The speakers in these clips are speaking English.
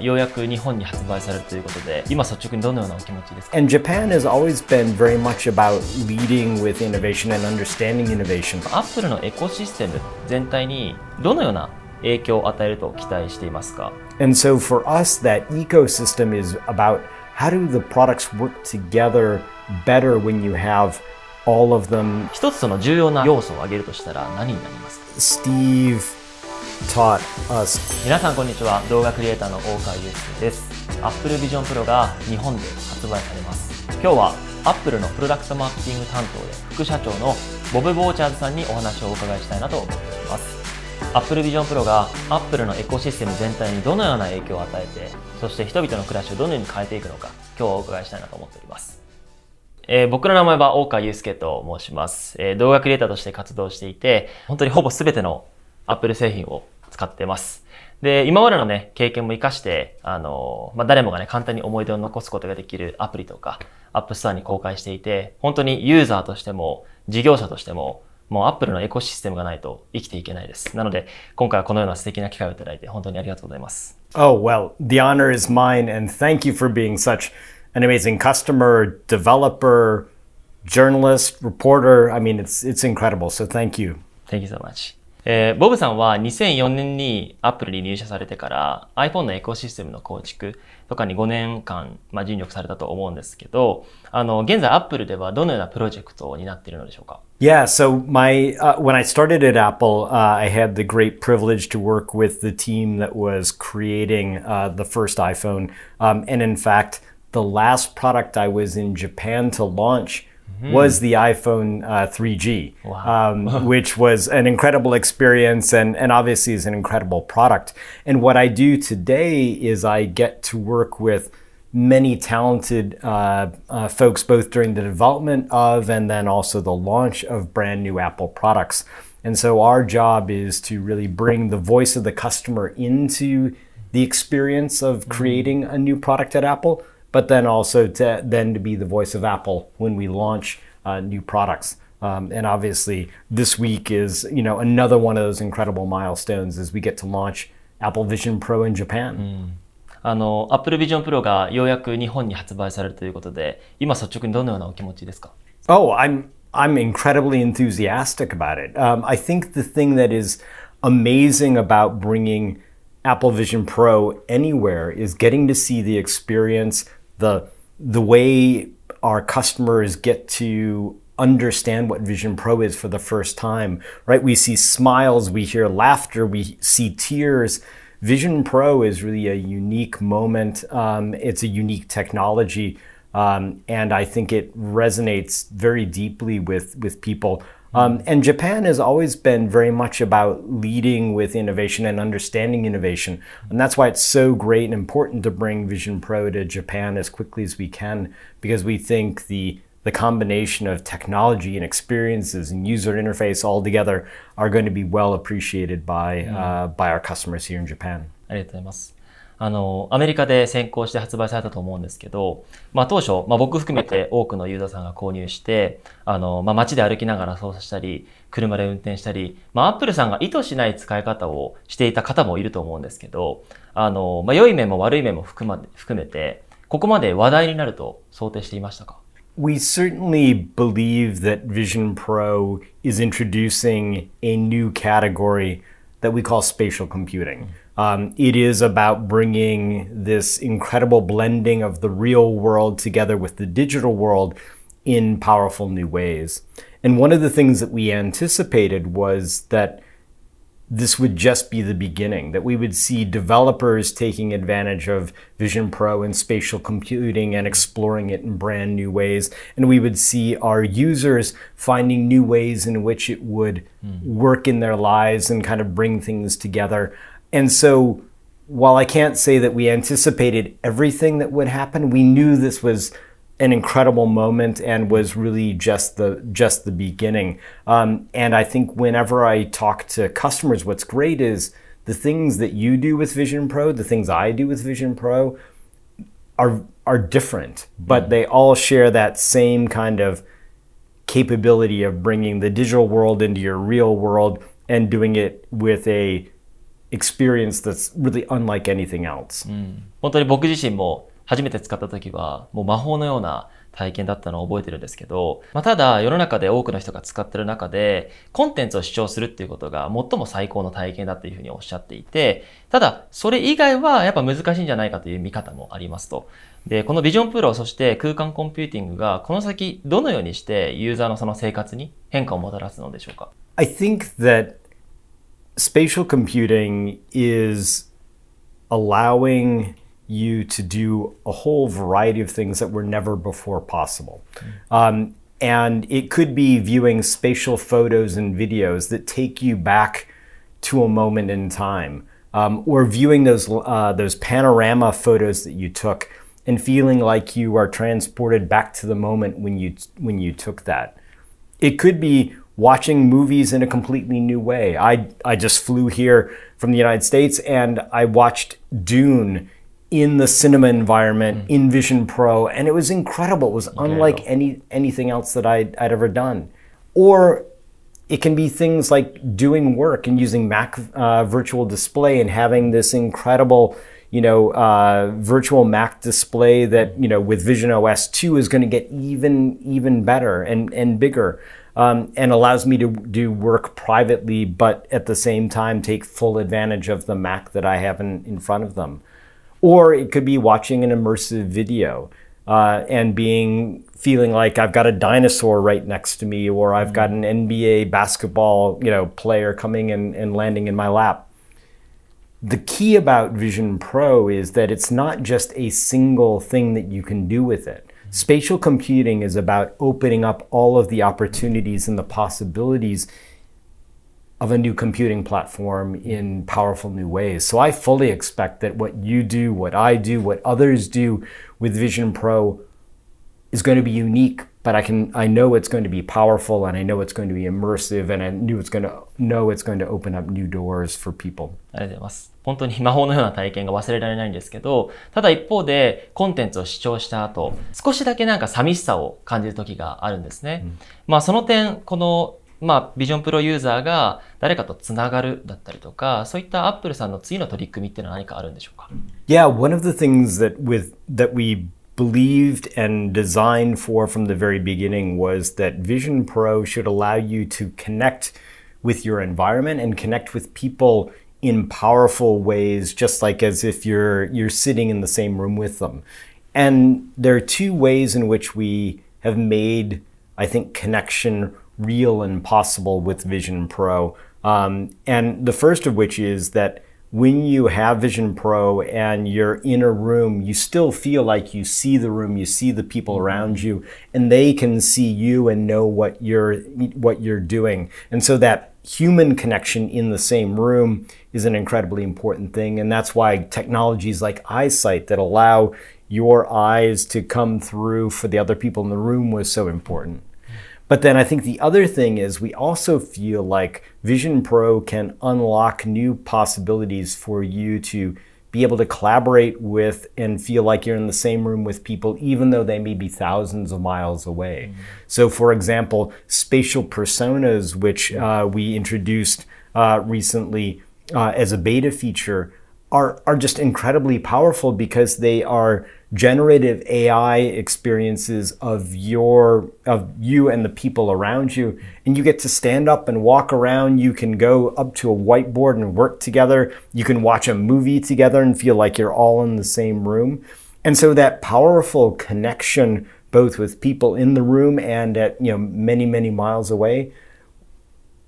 ようやく日本に発売されるということで、今率直にどのようなお気持ちですか And Japan has always been very much about leading with innovation and understanding innovation. アップルのエコシステム全体にどのような影響を与えると期待していますか And so for us, that ecosystem is about how do the products work together better when you have all of them. 一つその重要な要素を挙げるとしたら何になりますか Steve taught us. 皆さんこんにちは動画クリエイターの大川祐介です Apple Vision Pro が日本で発売されます今日は Apple のプロダクトマーケティング担当で副社長のボブ・ボーチャーズさんにお話をお伺いしたいなと思っています Apple Vision Pro が Apple のエコシステム全体にどのような影響を与えてそして人々の暮らしをどのように変えていくのか今日はお伺いしたいなと思っておりますえー、僕の名前は大川祐介と申します、えー、動画クリエイターとして活動していて、本当にほぼ全ての Apple 製品を使ってます。で、今までのね、経験も活かして、あの、まあ、誰もがね、簡単に思い出を残すことができるアプリとか、App Store に公開していて、本当にユーザーとしても、事業者としても、もう Apple のエコシステムがないと生きていけないです。なので、今回はこのような素敵な機会をいただいて、本当にありがとうございます。Oh, well, the honor is mine, and thank you for being such an amazing customer, developer, journalist, reporter. I mean, it's, it's incredible. So thank you. Thank you so much. えー、ボブさんは2004年にアップルに入社されてから iPhone のエコシステムの構築とかに5年間、まあ、尽力されたと思うんですけど、あの、現在アップルではどのようなプロジェクトになっているのでしょうか Yeah, so my uh, when I started at Apple, uh, I had the great privilege to work with the team that was creating uh, the first iPhone, um, and in fact, the last product I was in Japan to launch mm-hmm. was the iPhone uh, 3G, wow. um, which was an incredible experience and, and obviously is an incredible product. And what I do today is I get to work with many talented uh, uh, folks, both during the development of and then also the launch of brand new Apple products. And so our job is to really bring the voice of the customer into the experience of mm-hmm. creating a new product at Apple but then also to then to be the voice of Apple when we launch uh, new products. Um, and obviously, this week is you know another one of those incredible milestones as we get to launch Apple Vision Pro in Japan. Mm. あの Apple Vision Pro がようやく日本に発売されるということで、今率直にどのようなお気持ちですか I'm I'm incredibly enthusiastic about it. Um, I think the thing that is amazing about bringing Apple Vision Pro anywhere is getting to see the experience the the way our customers get to understand what Vision Pro is for the first time, right? We see smiles, we hear laughter, we see tears. Vision Pro is really a unique moment. Um, it's a unique technology, um, and I think it resonates very deeply with with people. Um, and Japan has always been very much about leading with innovation and understanding innovation. And that's why it's so great and important to bring Vision Pro to Japan as quickly as we can, because we think the the combination of technology and experiences and user interface all together are going to be well appreciated by, mm. uh, by our customers here in Japan. ありがとうございます。あの、アメリカで先行して発売されたと思うんですけど、まあ当初、まあ僕含めて多くのユーザーさんが購入して、あの、まあ街で歩きながら操作したり、車で運転したり、まあアップルさんが意図しない使い方をしていた方もいると思うんですけど、あの、まあ良い面も悪い面も含めて、ここまで話題になると想定していましたか We certainly believe that Vision Pro is introducing a new category that we call spatial computing. Um, it is about bringing this incredible blending of the real world together with the digital world in powerful new ways. And one of the things that we anticipated was that this would just be the beginning, that we would see developers taking advantage of Vision Pro and spatial computing and exploring it in brand new ways. And we would see our users finding new ways in which it would mm. work in their lives and kind of bring things together. And so while I can't say that we anticipated everything that would happen, we knew this was an incredible moment and was really just the just the beginning. Um, and I think whenever I talk to customers, what's great is the things that you do with Vision Pro, the things I do with Vision Pro, are are different, but they all share that same kind of capability of bringing the digital world into your real world and doing it with a experience that's really unlike anything else. うん、本当に僕自身も初めて使った時はもう魔法のような体験だったのを覚えてるんですけど、まあ、ただ世の中で多くの人が使ってる中でコンテンツを視聴するっていうことが最も最高の体験だっていうふうにおっしゃっていて、ただそれ以外はやっぱ難しいんじゃないかという見方もありますと。で、このビジョンプロ、そして空間コンピューティングがこの先どのようにしてユーザーのその生活に変化をもたらすのでしょうか I think that spatial computing is allowing you to do a whole variety of things that were never before possible. Um, and it could be viewing spatial photos and videos that take you back to a moment in time, um, or viewing those, uh, those panorama photos that you took and feeling like you are transported back to the moment when you, when you took that. It could be watching movies in a completely new way. I, I just flew here from the United States and I watched Dune in the cinema environment mm. in Vision Pro, and it was incredible. It was unlike yeah. any anything else that I'd, I'd ever done. Or it can be things like doing work and using Mac uh, Virtual Display and having this incredible, you know, uh, virtual Mac display that you know with Vision OS two is going to get even even better and and bigger um, and allows me to do work privately, but at the same time take full advantage of the Mac that I have in, in front of them. Or it could be watching an immersive video uh, and being feeling like I've got a dinosaur right next to me, or I've mm. got an NBA basketball you know player coming and, and landing in my lap. The key about Vision Pro is that it's not just a single thing that you can do with it. Spatial computing is about opening up all of the opportunities and the possibilities of a new computing platform in powerful new ways. So I fully expect that what you do, what I do, what others do with Vision Pro is going to be unique, but I can I know it's going to be powerful and I know it's going to be immersive and I knew it's going to know it's going to open up new doors for people. ありがとうございます。本当に魔法のような体験が忘れられないんですけど、ただ一方でコンテンツを視聴した後、少しだけなんか寂しさを感じる時があるんですね。うん、まあその点、このまあ、ビジョンプロユーザーが誰かとつながるだったりとか、そういったアップルさんの次の取り組みっていうのは何かあるんでしょうか Yeah, one of the things that, with, that we believed and designed for from the very beginning was that Vision Pro should allow you to connect with your environment and connect with people in powerful ways, just like as if you're you're sitting in the same room with them. And there are two ways in which we have made, I think, connection real and possible with Vision Pro. Um, and the first of which is that when you have Vision Pro and you're in a room, you still feel like you see the room, you see the people mm-hmm. around you, and they can see you and know what you're what you're doing. And so that human connection in the same room is an incredibly important thing. And that's why technologies like eyesight that allow your eyes to come through for the other people in the room was so important. But then I think the other thing is we also feel like Vision Pro can unlock new possibilities for you to be able to collaborate with and feel like you're in the same room with people, even though they may be thousands of miles away. Mm -hmm. So, for example, spatial personas, which uh, we introduced uh, recently uh, as a beta feature, are, are just incredibly powerful because they are generative AI experiences of your of you and the people around you and you get to stand up and walk around you can go up to a whiteboard and work together you can watch a movie together and feel like you're all in the same room and so that powerful connection both with people in the room and at you know many many miles away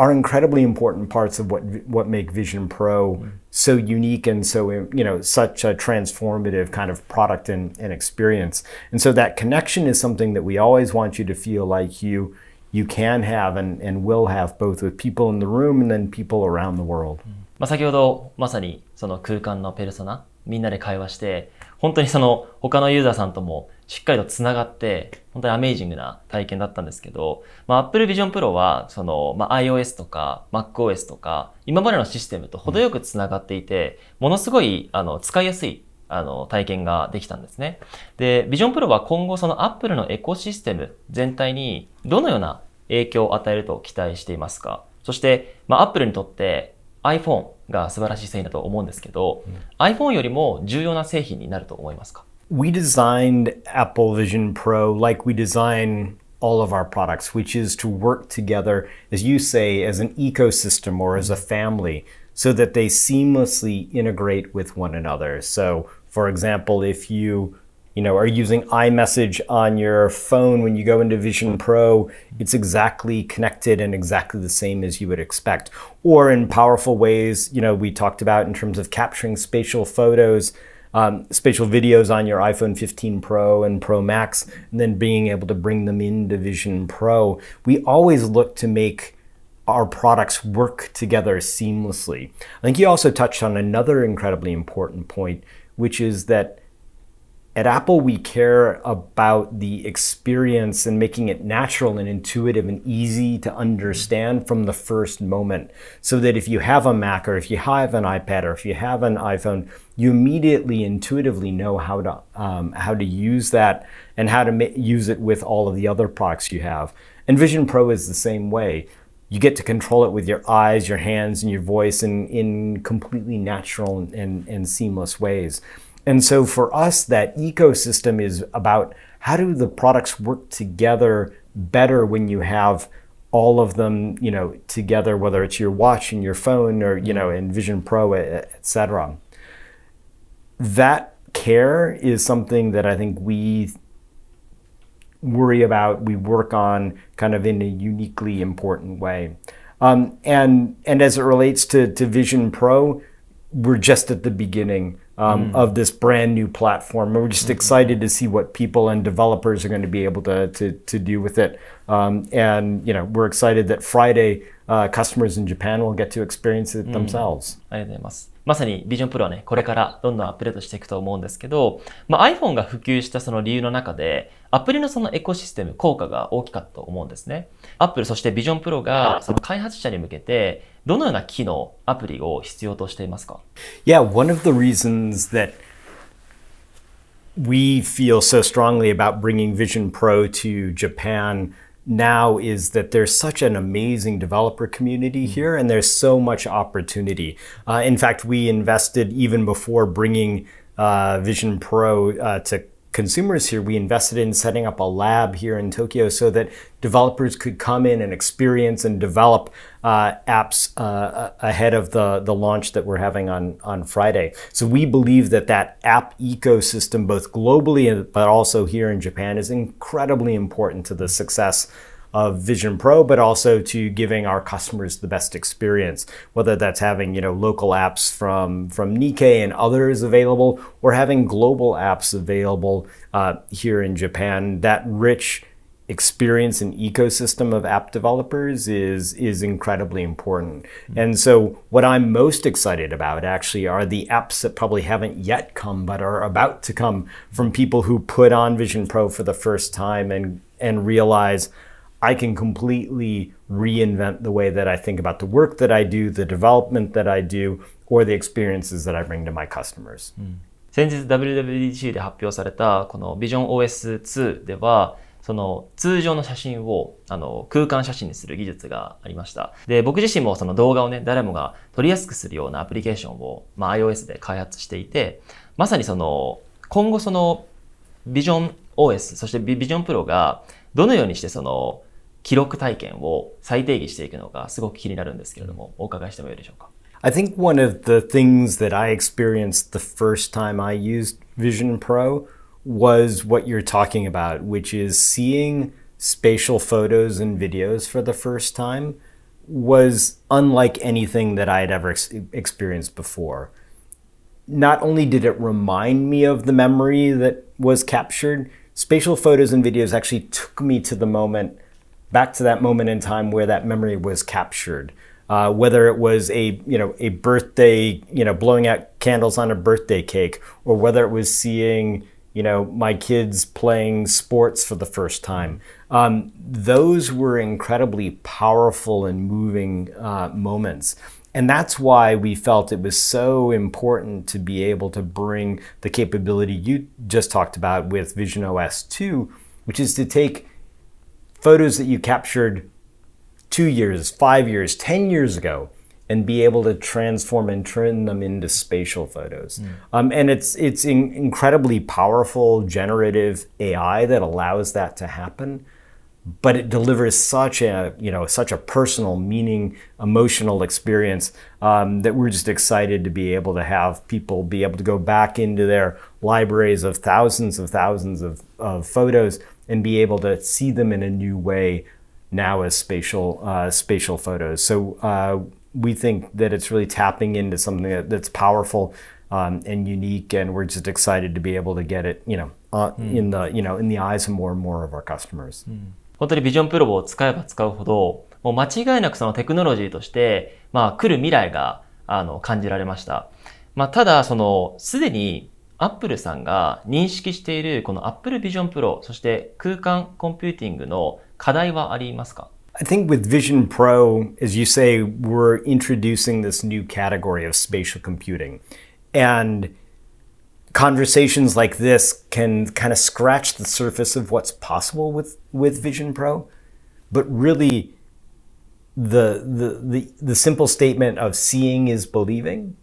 are incredibly important parts of what what make Vision Pro so unique and so you know such a transformative kind of product and, and experience. And so that connection is something that we always want you to feel like you you can have and, and will have both with people in the room and then people around the world. Mm. まあ先ほどまさにその空間のペルソナみんなで会話して本当にその他のユーザーさんともしっかりと繋がって、本当にアメージングな体験だったんですけど、まあ、Apple Vision Pro は、その、まあ、iOS とか MacOS とか、今までのシステムと程よく繋がっていて、うん、ものすごい、あの、使いやすいあの、体験ができたんですね。で、ビジョンプロは今後その Apple のエコシステム全体にどのような影響を与えると期待していますかそして、まあ、Apple にとって iPhone が素晴らしい製品だと思うんですけど、うん、iPhone よりも重要な製品になると思いますか We designed Apple Vision Pro like we design all of our products, which is to work together, as you say, as an ecosystem or as a family, so that they seamlessly integrate with one another. So, for example, if you you know, are using iMessage on your phone when you go into Vision Pro, it's exactly connected and exactly the same as you would expect. Or in powerful ways, you know, we talked about in terms of capturing spatial photos, um, spatial videos on your iPhone 15 Pro and Pro Max, and then being able to bring them into Vision Pro. We always look to make our products work together seamlessly. I think you also touched on another incredibly important point, which is that at Apple, we care about the experience and making it natural and intuitive and easy to understand from the first moment. So that if you have a Mac or if you have an iPad or if you have an iPhone, you immediately intuitively know how to um, how to use that and how to use it with all of the other products you have. And Vision Pro is the same way you get to control it with your eyes, your hands, and your voice in, in completely natural and, and, and seamless ways. And so for us, that ecosystem is about how do the products work together better when you have all of them, you know, together, whether it's your watch and your phone or, you know, and Vision Pro, et cetera. That care is something that I think we worry about, we work on kind of in a uniquely important way. Um, and, and as it relates to, to Vision Pro, we're just at the beginning um, mm. of this brand new platform. We're just mm-hmm. excited to see what people and developers are going to be able to, to, to do with it. Um, and you know, we're excited that Friday uh, customers in Japan will get to experience it mm. themselves. ありがとうございます。まさにビジョンプロはね、これからどんどんアップデートしていくと思うんですけど、まあ、iPhone が普及したその理由の中で、アプリのそのエコシステム効果が大きかったと思うんですね。Apple そしてビジョンプロがその開発者に向けて、どのような機能、アプリを必要としていますか Yeah, one of the reasons that we feel so strongly about bringing Vision Pro to Japan now is that there's such an amazing developer community mm. here and there's so much opportunity. Uh, in fact, we invested even before bringing uh, Vision Pro uh, to consumers here, we invested in setting up a lab here in Tokyo so that developers could come in and experience and develop uh, apps uh, uh, ahead of the, the launch that we're having on, on Friday. So we believe that that app ecosystem, both globally but also here in Japan, is incredibly important to the success of Vision Pro, but also to giving our customers the best experience, whether that's having you know local apps from from Nikkei and others available, or having global apps available uh, here in Japan. That rich experience and ecosystem of app developers is is incredibly important. Mm -hmm. And so what I'm most excited about actually are the apps that probably haven't yet come but are about to come from people who put on Vision Pro for the first time and and realize I can completely reinvent the way that I think about the work that I do, the development that I do, or the experiences that I bring to my customers. 先日 WWDC で発表されたこの VisionOS2 ではその通常の写真をあの空間写真にする技術がありました。で、僕自身もその動画をね、誰もが撮りやすくするようなアプリケーションを、まあ、iOS で開発していて、まさにその今後その VisionOS、そして VisionPro がどのようにしてその記録体験を再定義していくのかすごく気になるんですけれども、お伺いしてもよいでしょうか。I think one of the things that I experienced the first time I used Vision Pro was what you're talking about, which is seeing spatial photos and videos for the first time was unlike anything that I had ever ex experienced before. Not only did it remind me of the memory that was captured, spatial photos and videos actually took me to the moment back to that moment in time where that memory was captured. Uh, whether it was a you know a birthday you know blowing out candles on a birthday cake, or whether it was seeing you know my kids playing sports for the first time, um, those were incredibly powerful and moving uh, moments. And that's why we felt it was so important to be able to bring the capability you just talked about with Vision OS 2, which is to take photos that you captured two years, five years, 10 years ago, and be able to transform and turn them into spatial photos. Mm. Um, and it's, it's in, incredibly powerful generative AI that allows that to happen. But it delivers such a you know such a personal, meaning, emotional experience um, that we're just excited to be able to have people be able to go back into their libraries of thousands of thousands of, of photos and be able to see them in a new way now as spatial uh, spatial photos. So uh, we think that it's really tapping into something that, that's powerful um, and unique, and we're just excited to be able to get it, you know, uh, mm. in the you know in the eyes of more and more of our customers. Hmm. 本当にビジョンプロボを使えば使うほど、もう間違いなくそのテクノロジーとして、まあ来る未来があの感じられました。まあただそのすでにアップルさんが認識しているこの I think with Vision Pro, as you say, we're introducing this new category of spatial computing. And conversations like this can kind of scratch the surface of what's possible with, with Vision Pro. But really, the, the, the, the simple statement of seeing is believing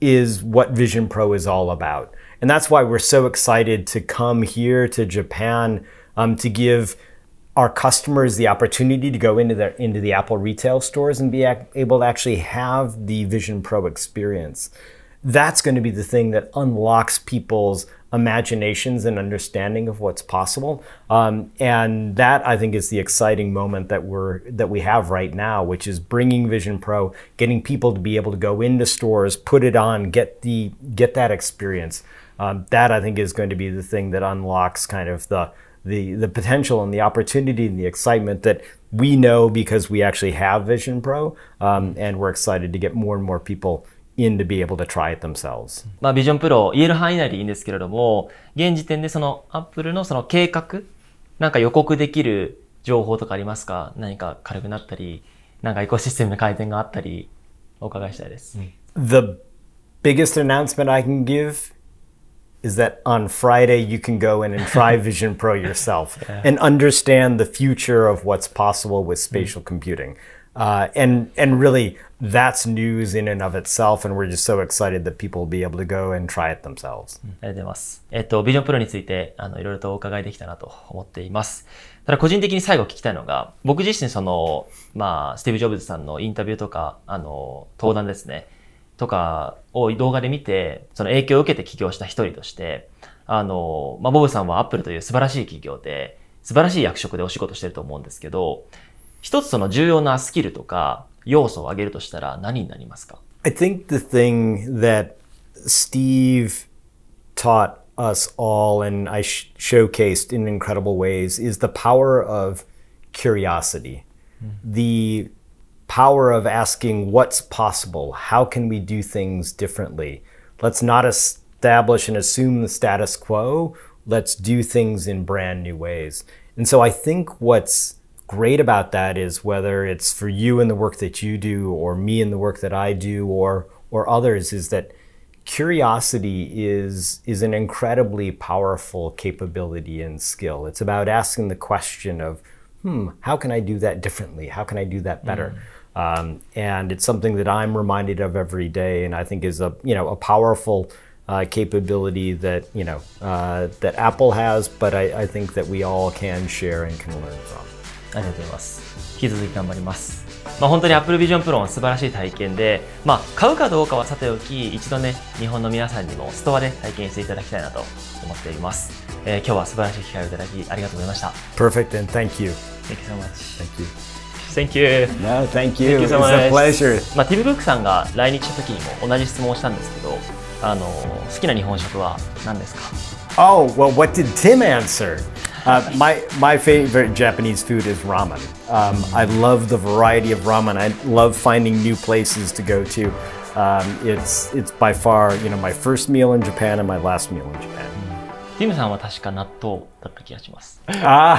is what Vision Pro is all about. And that's why we're so excited to come here to Japan um, to give our customers the opportunity to go into the, into the Apple retail stores and be able to actually have the Vision Pro experience. That's going to be the thing that unlocks people's imaginations and understanding of what's possible. Um, and that I think is the exciting moment that we're that we have right now, which is bringing Vision Pro, getting people to be able to go into stores, put it on, get the get that experience. Um, that I think is going to be the thing that unlocks kind of the the the potential and the opportunity and the excitement that we know because we actually have Vision Pro, um, and we're excited to get more and more people in to be able to try it themselves. まあ、ビジョンプロ言える範囲内でいいんですけれども、現時点でその Apple のその計画なんか予告できる情報とかありますか？何か軽くなったり、なんかエコシステムの改善があったり、お伺いしたいです。The biggest announcement I can give is that on Friday you can go in and try Vision Pro yourself yeah. and understand the future of what's possible with spatial mm. computing. Uh, and and really that's news in and of itself and we're just so excited that people will be able to go and try it themselves. ありがとうございます。えっと、ビジョンプロについて、あの、いろいろとお伺いできたなと思っています。ただ個人的に最後聞きたいのが、僕自身その、まあ、スティーブ・ジョブズさんのインタビューとか、あの、登壇ですね。とかを動画で見て、その影響を受けて起業した一人として、あの、まあ、ボブさんはアップルという素晴らしい企業で、素晴らしい役職でお仕事してると思うんですけど、一つその重要なスキルとか要素を挙げるとしたら何になりますか I think the thing that Steve taught us all and I sh showcased in incredible ways is the power of curiosity. The power of asking what's possible, how can we do things differently. Let's not establish and assume the status quo, let's do things in brand new ways. And so I think what's great about that is whether it's for you in the work that you do or me in the work that I do or or others is that curiosity is is an incredibly powerful capability and skill. It's about asking the question of, hmm, how can I do that differently? How can I do that better? Mm. Um, and it's something that I'm reminded of every day, and I think is a you know a powerful uh, capability that you know uh, that Apple has, but I, I, think that we all can share and can learn from. ありがとうございます。引き続き頑張ります。まあ、本当に Apple Vision Pro の素晴らしい体験で、まあ、買うかどうかはさておき、一度ね、日本の皆さんにもストアで体験していただきたいなと思っています。えー、今日は素晴らしい機会をいただき、ありがとうございました。Perfect and thank you. Thank you so much. Thank you. Thank you. No, thank you. Thank you so much. It's まあ、ティム・ブックさんが来日した時にも同じ質問をしたんですけど、あの好きな日本食は何ですか Oh, well, what did Tim answer? Uh, my, my favorite Japanese food is ramen. Um, I love the variety of ramen. I love finding new places to go to. Um, it's, it's by far, you know, my first meal in Japan and my last meal in Japan.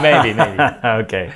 maybe, maybe. okay.